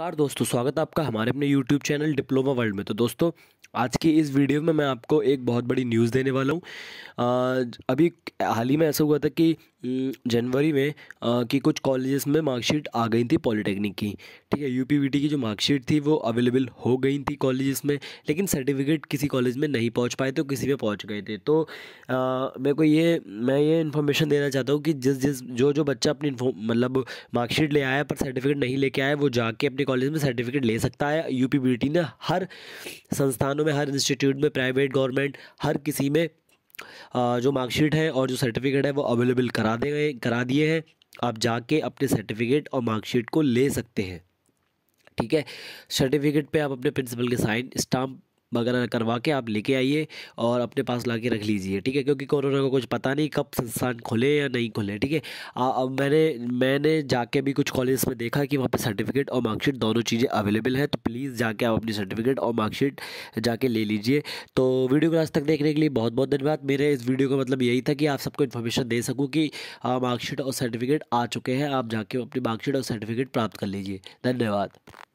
नमस्कार दोस्तों स्वागत है आपका हमारे अपने YouTube चैनल डिप्लोमा वर्ल्ड में तो दोस्तों आज की इस वीडियो में मैं आपको एक बहुत बड़ी न्यूज़ देने वाला हूँ अभी हाल ही में ऐसा हुआ था कि जनवरी में आ, कि कुछ कॉलेजेस में मार्कशीट आ गई थी पॉलिटेक्निक की ठीक है यूपीवीटी की जो मार्कशीट थी वो अवेलेबल हो गई थी कॉलेजेस में लेकिन सर्टिफिकेट किसी कॉलेज में नहीं पहुंच पाए तो किसी में पहुँच गए थे तो मेरे को ये मैं ये इन्फॉर्मेशन देना चाहता हूँ कि जिस जिस जो जो बच्चा अपनी मतलब मार्कशीट ले आया पर सर्टिफिकेट नहीं लेके आया वो जाके अपने कॉलेज में सर्टिफिकेट ले सकता है यू ने हर संस्थान संस्थानों में हर इंस्टीट्यूट में प्राइवेट गवर्नमेंट हर किसी में जो मार्कशीट है और जो सर्टिफिकेट है वो अवेलेबल करा दे गए करा दिए हैं आप जाके अपने सर्टिफिकेट और मार्कशीट को ले सकते हैं ठीक है सर्टिफिकेट पे आप अपने प्रिंसिपल के साइन स्टाम्प वगैरह करवा के आप लेके आइए और अपने पास ला के रख लीजिए ठीक है क्योंकि कोरोना को कुछ पता नहीं कब संस्थान खुले या नहीं खुले ठीक है अब मैंने मैंने जाके भी कुछ कॉलेज में देखा कि वहाँ पर सर्टिफिकेट और मार्कशीट दोनों चीज़ें अवेलेबल है तो प्लीज़ जाके आप अपनी सर्टिफिकेट और मार्कशीट जाके ले लीजिए तो वीडियो को आज तक देखने के लिए बहुत बहुत धन्यवाद मेरे इस वीडियो का मतलब यही था कि आप सबको इन्फॉर्मेशन दे सकूँ कि मार्कशीट और सर्टिफिकेट आ चुके हैं आप जाके अपनी मार्कशीट और सर्टिफिकेट प्राप्त कर लीजिए धन्यवाद